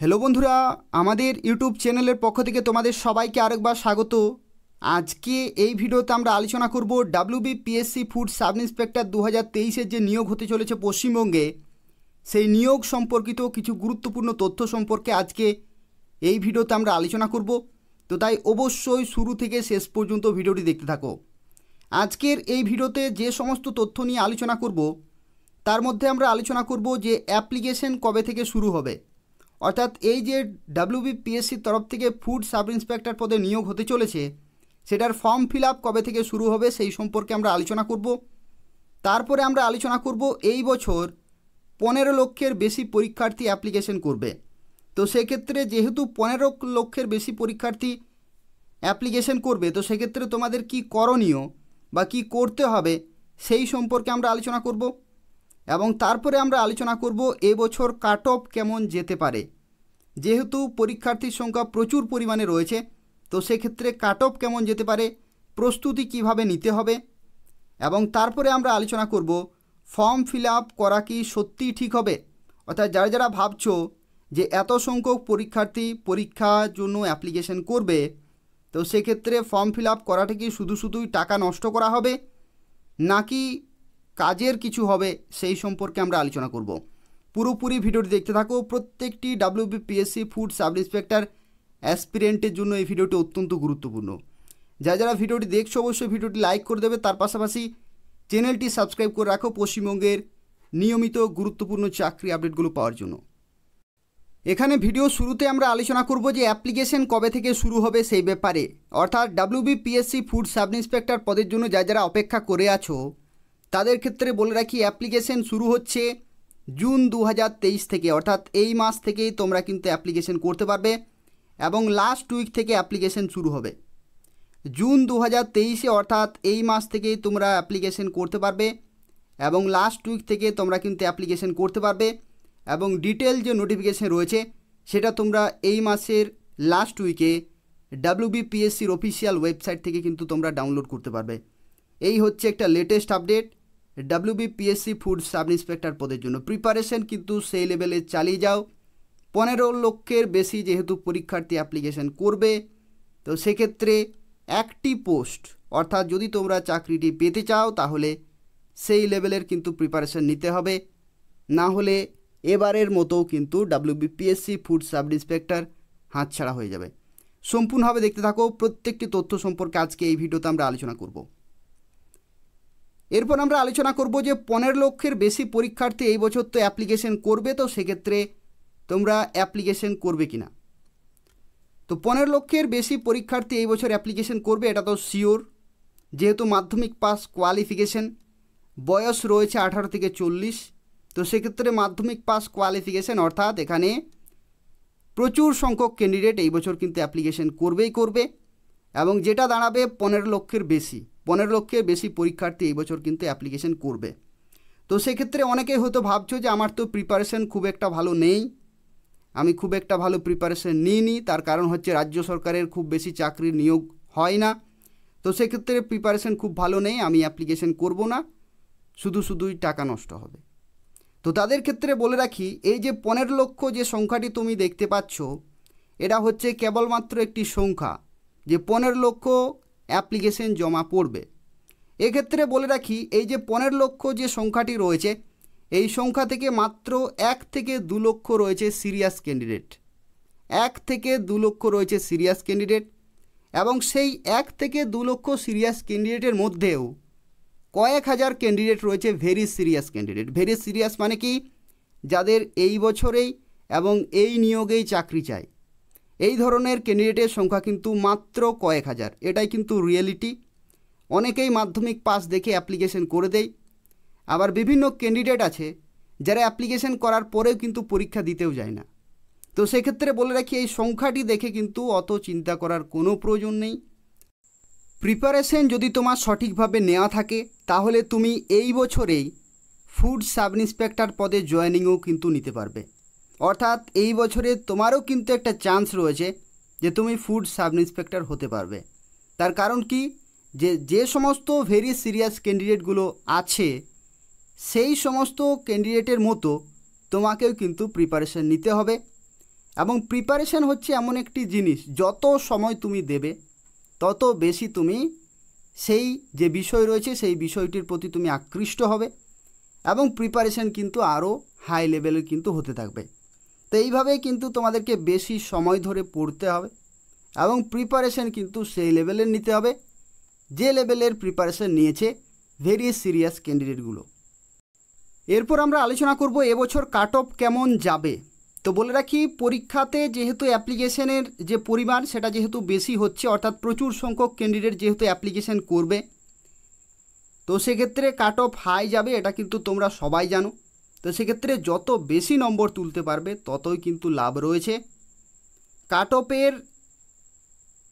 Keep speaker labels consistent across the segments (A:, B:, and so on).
A: hello বন্ধুরা আমাদের YouTube চ্যানেলের পক্ষ থেকে তোমাদের সবাইকে আরেকবার স্বাগত আজকে এই ভিডিওতে আমরা আলোচনা করব ডাব্লিউবিপিএসসি ফুড সাব ইন্সপেক্টর দু হাজার যে নিয়োগ হতে চলেছে পশ্চিমবঙ্গে সেই নিয়োগ সম্পর্কিত কিছু গুরুত্বপূর্ণ তথ্য সম্পর্কে আজকে এই ভিডিওতে আমরা আলোচনা করব তো তাই অবশ্যই শুরু থেকে শেষ পর্যন্ত ভিডিওটি দেখতে থাকো আজকের এই ভিডিওতে যে সমস্ত তথ্য নিয়ে আলোচনা করব তার মধ্যে আমরা আলোচনা করব যে অ্যাপ্লিকেশন কবে থেকে শুরু হবে অর্থাৎ এই যে ডাব্লিউবিপিএসসির তরফ থেকে ফুড সাব ইন্সপেক্টর পদে নিয়োগ হতে চলেছে সেটার ফর্ম ফিল আপ কবে থেকে শুরু হবে সেই সম্পর্কে আমরা আলোচনা করব তারপরে আমরা আলোচনা করব এই বছর পনেরো লক্ষের বেশি পরীক্ষার্থী অ্যাপ্লিকেশন করবে তো সেক্ষেত্রে যেহেতু পনেরো লক্ষের বেশি পরীক্ষার্থী অ্যাপ্লিকেশন করবে তো সেক্ষেত্রে তোমাদের কি করণীয় বা কি করতে হবে সেই সম্পর্কে আমরা আলোচনা করব এবং তারপরে আমরা আলোচনা করব এবছর কাট অফ কেমন যেতে পারে যেহেতু পরীক্ষার্থীর সংখ্যা প্রচুর পরিমাণে রয়েছে তো সেক্ষেত্রে কাট অফ কেমন যেতে পারে প্রস্তুতি কিভাবে নিতে হবে এবং তারপরে আমরা আলোচনা করব ফর্ম ফিল আপ করা কি সত্যিই ঠিক হবে অর্থাৎ যারা যারা ভাবছো যে এত সংখ্যক পরীক্ষার্থী পরীক্ষার জন্য অ্যাপ্লিকেশন করবে তো সেক্ষেত্রে ফর্ম ফিল আপ করাটা কি শুধু শুধুই টাকা নষ্ট করা হবে নাকি কাজের কিছু হবে সেই সম্পর্কে আমরা আলোচনা করব পুরোপুরি ভিডিওটি দেখতে থাকো প্রত্যেকটি ডাব্লিউবিপিএসসি ফুড সাব ইন্সপেক্টর অ্যাসপিরেন্টের জন্য এই ভিডিওটি অত্যন্ত গুরুত্বপূর্ণ যা যারা ভিডিওটি দেখছো অবশ্যই ভিডিওটি লাইক করে দেবে তার পাশাপাশি চ্যানেলটি সাবস্ক্রাইব করে রাখো পশ্চিমবঙ্গের নিয়মিত গুরুত্বপূর্ণ চাকরি আপডেটগুলো পাওয়ার জন্য এখানে ভিডিও শুরুতে আমরা আলোচনা করব যে অ্যাপ্লিকেশন কবে থেকে শুরু হবে সেই ব্যাপারে অর্থাৎ ডাব্লিউবিপিএসসি ফুড সাব ইন্সপেক্টর পদের জন্য যা যারা অপেক্ষা করে আছো তাদের ক্ষেত্রে বলে রাখি অ্যাপ্লিকেশন শুরু হচ্ছে জুন দু থেকে অর্থাৎ এই মাস থেকেই তোমরা কিন্তু অ্যাপ্লিকেশন করতে পারবে এবং লাস্ট উইক থেকে অ্যাপ্লিকেশন শুরু হবে জুন দু হাজার অর্থাৎ এই মাস থেকেই তোমরা অ্যাপ্লিকেশন করতে পারবে এবং লাস্ট উইক থেকে তোমরা কিন্তু অ্যাপ্লিকেশন করতে পারবে এবং ডিটেল যে নোটিফিকেশান রয়েছে সেটা তোমরা এই মাসের লাস্ট উইকে ডাব্লিউবিপিএসসির অফিসিয়াল ওয়েবসাইট থেকে কিন্তু তোমরা ডাউনলোড করতে পারবে এই হচ্ছে একটা latest update WBPSC food sub inspector পদের জন্য প্রিপারেশন কিন্তু সেই লেভেলে চালিয়ে যাও পনেরো লক্ষের বেশি যেহেতু পরীক্ষার্থী অ্যাপ্লিকেশন করবে তো সেক্ষেত্রে একটি পোস্ট অর্থাৎ যদি তোমরা চাকরিটি পেতে চাও তাহলে সেই লেভেলের কিন্তু প্রিপারেশন নিতে হবে না হলে এবারের মতো কিন্তু ডাব্লিউবিপিএসসি ফুড সাব ইন্সপেক্টর হাতছাড়া হয়ে যাবে সম্পূর্ণভাবে দেখতে থাকো প্রত্যেকটি তথ্য সম্পর্কে আজকে এই ভিডিওতে আমরা আলোচনা করব এরপর আমরা আলোচনা করব যে পনেরো লক্ষের বেশি পরীক্ষার্থী এই বছর তো অ্যাপ্লিকেশন করবে তো সেক্ষেত্রে তোমরা অ্যাপ্লিকেশন করবে কি না তো পনেরো লক্ষের বেশি পরীক্ষার্থী এই বছর অ্যাপ্লিকেশন করবে এটা তো শিওর যেহেতু মাধ্যমিক পাস কোয়ালিফিকেশন বয়স রয়েছে আঠারো থেকে চল্লিশ তো সেক্ষেত্রে মাধ্যমিক পাস কোয়ালিফিকেশন অর্থাৎ এখানে প্রচুর সংখ্যক ক্যান্ডিডেট এই বছর কিন্তু অ্যাপ্লিকেশন করবেই করবে এবং যেটা দাঁড়াবে পনেরো লক্ষের বেশি পনেরো লক্ষের বেশি পরীক্ষার্থী এবছর বছর কিন্তু অ্যাপ্লিকেশন করবে তো সেক্ষেত্রে অনেকেই হয়তো ভাবছো যে আমার তো প্রিপারেশন খুব একটা ভালো নেই আমি খুব একটা ভালো প্রিপারেশন নিইনি তার কারণ হচ্ছে রাজ্য সরকারের খুব বেশি চাকরির নিয়োগ হয় না তো সেক্ষেত্রে প্রিপারেশন খুব ভালো নেই আমি অ্যাপ্লিকেশন করব না শুধু শুধুই টাকা নষ্ট হবে তো তাদের ক্ষেত্রে বলে রাখি এই যে পনেরো লক্ষ যে সংখ্যাটি তুমি দেখতে পাচ্ছ এটা হচ্ছে কেবলমাত্র একটি সংখ্যা যে পনেরো লক্ষ অ্যাপ্লিকেশন জমা পড়বে এক্ষেত্রে বলে রাখি এই যে পনেরো লক্ষ যে সংখ্যাটি রয়েছে এই সংখ্যা থেকে মাত্র এক থেকে দু লক্ষ রয়েছে সিরিয়াস ক্যান্ডিডেট এক থেকে দু লক্ষ রয়েছে সিরিয়াস ক্যান্ডিডেট এবং সেই এক থেকে দু লক্ষ সিরিয়াস ক্যান্ডিডেটের মধ্যেও কয়েক হাজার ক্যান্ডিডেট রয়েছে very serious candidate very serious মানে কি যাদের এই বছরেই এবং এই নিয়োগেই চাকরি চায় এই ধরনের ক্যান্ডিডেটের সংখ্যা কিন্তু মাত্র কয়েক হাজার এটাই কিন্তু রিয়েলিটি অনেকেই মাধ্যমিক পাস দেখে অ্যাপ্লিকেশন করে দেয় আবার বিভিন্ন ক্যান্ডিডেট আছে যারা অ্যাপ্লিকেশন করার পরেও কিন্তু পরীক্ষা দিতেও যায় না তো সেক্ষেত্রে বলে রাখি এই সংখ্যাটি দেখে কিন্তু অত চিন্তা করার কোনো প্রয়োজন নেই প্রিপারেশন যদি তোমার সঠিকভাবে নেওয়া থাকে তাহলে তুমি এই বছরেই ফুড সাব ইন্সপেক্টর পদে জয়েনিংও কিন্তু নিতে পারবে অর্থাৎ এই বছরে তোমারও কিন্তু একটা চান্স রয়েছে যে তুমি ফুড সাব ইন্সপেক্টর হতে পারবে তার কারণ কি যে যে সমস্ত ভেরি সিরিয়াস ক্যান্ডিডেটগুলো আছে সেই সমস্ত ক্যান্ডিডেটের মতো তোমাকেও কিন্তু প্রিপারেশান নিতে হবে এবং প্রিপারেশান হচ্ছে এমন একটি জিনিস যত সময় তুমি দেবে তত বেশি তুমি সেই যে বিষয় রয়েছে সেই বিষয়টির প্রতি তুমি আকৃষ্ট হবে এবং প্রিপারেশান কিন্তু আরও হাই লেভেলে কিন্তু হতে থাকবে তো এইভাবেই কিন্তু তোমাদেরকে বেশি সময় ধরে পড়তে হবে এবং প্রিপারেশন কিন্তু সেই লেভেলের নিতে হবে যে লেভেলের প্রিপারেশন নিয়েছে ভেরি সিরিয়াস ক্যান্ডিডেটগুলো এরপর আমরা আলোচনা করব এবছর কাট অফ কেমন যাবে তো বলে রাখি পরীক্ষাতে যেহেতু অ্যাপ্লিকেশনের যে পরিমাণ সেটা যেহেতু বেশি হচ্ছে অর্থাৎ প্রচুর সংখ্যক ক্যান্ডিডেট যেহেতু অ্যাপ্লিকেশন করবে তো সেক্ষেত্রে কাট অফ হাই যাবে এটা কিন্তু তোমরা সবাই জানো তো সেক্ষেত্রে যত বেশি নম্বর তুলতে পারবে ততই কিন্তু লাভ রয়েছে কাট অফের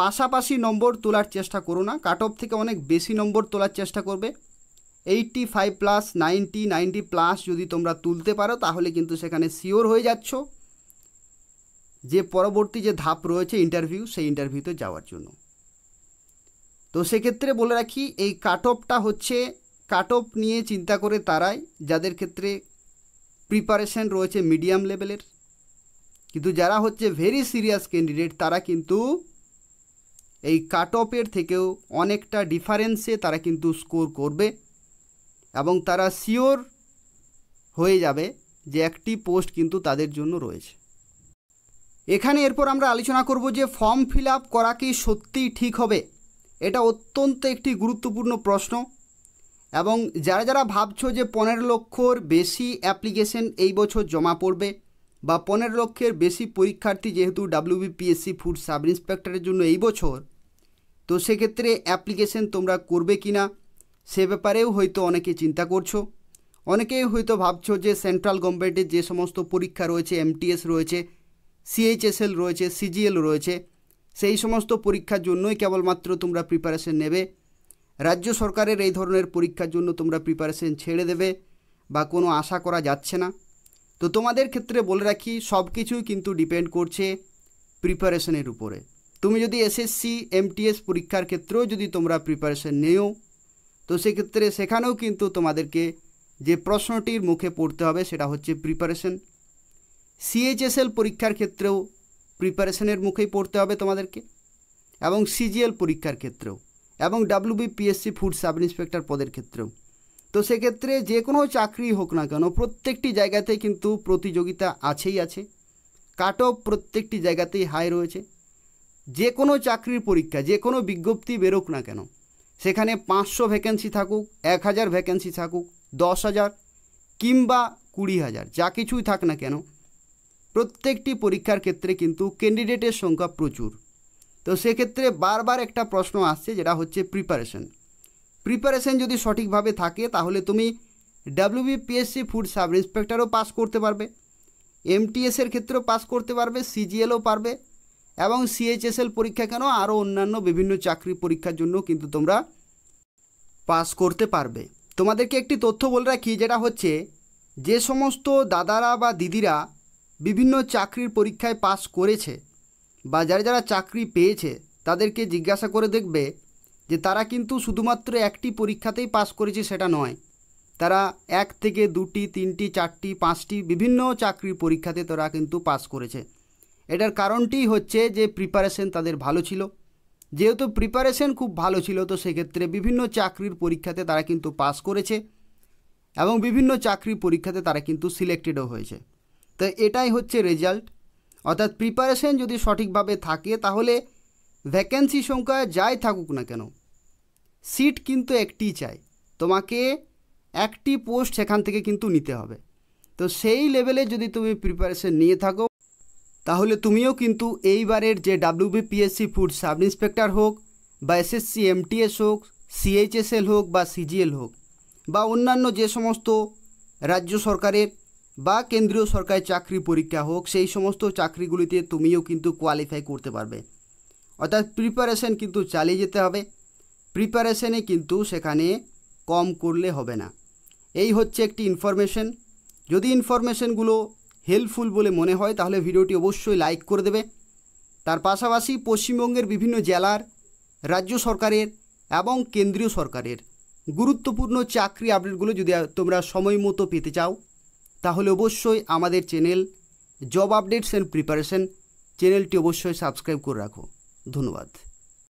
A: পাশাপাশি নম্বর তোলার চেষ্টা করো না কাট অফ থেকে অনেক বেশি নম্বর তোলার চেষ্টা করবে eighty five plus ninety ninety plus যদি তোমরা তুলতে পারো তাহলে কিন্তু সেখানে শিওর হয়ে যাচ্ছ যে পরবর্তী যে ধাপ রয়েছে ইন্টারভিউ সেই ইন্টারভিউতে যাওয়ার জন্য তো সেক্ষেত্রে বলে রাখি এই কাট অফটা হচ্ছে কাট অফ নিয়ে চিন্তা করে তারাই যাদের ক্ষেত্রে প্রিপারেশন রয়েছে মিডিয়াম লেভেলের কিন্তু যারা হচ্ছে ভেরি সিরিয়াস ক্যান্ডিডেট তারা কিন্তু এই কাট অফের থেকেও অনেকটা ডিফারেন্সে তারা কিন্তু স্কোর করবে এবং তারা শিওর হয়ে যাবে যে একটি পোস্ট কিন্তু তাদের জন্য রয়েছে এখানে এরপর আমরা আলোচনা করব যে ফর্ম ফিল আপ করা কি সত্যিই ঠিক হবে এটা অত্যন্ত একটি গুরুত্বপূর্ণ প্রশ্ন এবং যারা যারা ভাবছো যে পনেরো লক্ষর বেশি অ্যাপ্লিকেশন এই বছর জমা পড়বে বা পনেরো লক্ষের বেশি পরীক্ষার্থী যেহেতু ডাব্লিউবিপিএসসি ফুড সাব ইন্সপেক্টরের জন্য এই বছর তো সেক্ষেত্রে অ্যাপ্লিকেশন তোমরা করবে কি না সে ব্যাপারেও হয়তো অনেকে চিন্তা করছো অনেকেই হয়তো ভাবছো যে সেন্ট্রাল গভর্নমেন্টের যে সমস্ত পরীক্ষা রয়েছে এমটিএস রয়েছে সিএইচএসএল রয়েছে সিজিএল রয়েছে সেই সমস্ত পরীক্ষার জন্যই কেবলমাত্র তোমরা প্রিপারেশন নেবে রাজ্য সরকারের এই ধরনের পরীক্ষার জন্য তোমরা প্রিপারেশন ছেড়ে দেবে বা কোনো আশা করা যাচ্ছে না তো তোমাদের ক্ষেত্রে বলে রাখি সব কিছুই কিন্তু ডিপেন্ড করছে প্রিপারেশনের উপরে তুমি যদি এসএসসি এমটিএস পরীক্ষার ক্ষেত্রেও যদি তোমরা প্রিপারেশন নেও তো সেক্ষেত্রে সেখানেও কিন্তু তোমাদেরকে যে প্রশ্নটির মুখে পড়তে হবে সেটা হচ্ছে প্রিপারেশন সিএইচএসএল পরীক্ষার ক্ষেত্রেও প্রিপারেশনের মুখেই পড়তে হবে তোমাদেরকে এবং সিজিএল পরীক্ষার ক্ষেত্রেও এবং ডাব্লিউবিপিএসসি ফুড সাব ইন্সপেক্টর পদের ক্ষেত্রেও তো সেক্ষেত্রে যে কোনো চাকরি হোক না কেন প্রত্যেকটি জায়গাতে কিন্তু প্রতিযোগিতা আছেই আছে কাট অফ প্রত্যেকটি জায়গাতেই হাই রয়েছে যে কোনো চাকরির পরীক্ষা যে কোনো বিজ্ঞপ্তি বেরোক না কেন সেখানে পাঁচশো ভ্যাকেন্সি থাকুক এক হাজার ভ্যাকেন্সি থাকুক দশ হাজার কিংবা কুড়ি হাজার যা কিছুই থাক না কেন প্রত্যেকটি পরীক্ষার ক্ষেত্রে কিন্তু ক্যান্ডিডেটের সংখ্যা প্রচুর তো সেক্ষেত্রে বারবার একটা প্রশ্ন আসছে যেটা হচ্ছে প্রিপারেশন প্রিপারেশন যদি সঠিকভাবে থাকে তাহলে তুমি ডাব্লিউবিপিএসসি ফুড সাব ইন্সপেক্টরও পাস করতে পারবে এমটিএসের ক্ষেত্রেও পাস করতে পারবে সিজিএলও পারবে এবং সিএইচএসএল পরীক্ষা কেন আরও অন্যান্য বিভিন্ন চাকরি পরীক্ষার জন্য কিন্তু তোমরা পাস করতে পারবে তোমাদেরকে একটি তথ্য বলে রাখি যেটা হচ্ছে যে সমস্ত দাদারা বা দিদিরা বিভিন্ন চাকরির পরীক্ষায় পাস করেছে বা যারা যারা চাকরি পেয়েছে তাদেরকে জিজ্ঞাসা করে দেখবে যে তারা কিন্তু শুধুমাত্র একটি পরীক্ষাতেই পাস করেছে সেটা নয় তারা এক থেকে দুটি তিনটি চারটি পাঁচটি বিভিন্ন চাকরির পরীক্ষাতে তারা কিন্তু পাস করেছে এটার কারণটি হচ্ছে যে প্রিপারেশন তাদের ভালো ছিল যেহেতু প্রিপারেশন খুব ভালো ছিল তো সেক্ষেত্রে বিভিন্ন চাকরির পরীক্ষাতে তারা কিন্তু পাস করেছে এবং বিভিন্ন চাকরির পরীক্ষাতে তারা কিন্তু সিলেক্টেডও হয়েছে তো এটাই হচ্ছে রেজাল্ট অর্থাৎ প্রিপারেশন যদি সঠিকভাবে থাকে তাহলে ভ্যাকেন্সি সংখ্যা যাই থাকুক না কেন সিট কিন্তু একটি চাই তোমাকে একটি পোস্ট সেখান থেকে কিন্তু নিতে হবে তো সেই লেভেলে যদি তুমি প্রিপারেশন নিয়ে থাকো তাহলে তুমিও কিন্তু এইবারের যে ডাব্লিউবিপিএসসি ফুড সাব ইন্সপেক্টর হোক বা এসএসসি এমটিএস হোক সিএইচএসএল হোক বা সিজিএল হোক বা অন্যান্য যে সমস্ত রাজ্য সরকারের বা কেন্দ্রীয় সরকারি চাকরি পরীক্ষা হোক সেই সমস্ত চাকরিগুলিতে তুমিও কিন্তু কোয়ালিফাই করতে পারবে অর্থাৎ প্রিপারেশন কিন্তু চালিয়ে যেতে হবে প্রিপারেশনে কিন্তু সেখানে কম করলে হবে না এই হচ্ছে একটি ইনফরমেশন যদি ইনফরমেশনগুলো হেল্পফুল বলে মনে হয় তাহলে ভিডিওটি অবশ্যই লাইক করে দেবে তার পাশাপাশি পশ্চিমবঙ্গের বিভিন্ন জেলার রাজ্য সরকারের এবং কেন্দ্রীয় সরকারের গুরুত্বপূর্ণ চাকরি আপডেটগুলো যদি তোমরা সময় মতো পেতে চাও তাহলে অবশ্যই আমাদের channel job updates and preparation চ্যানেলটি অবশ্যই সাবস্ক্রাইব করে রাখো ধন্যবাদ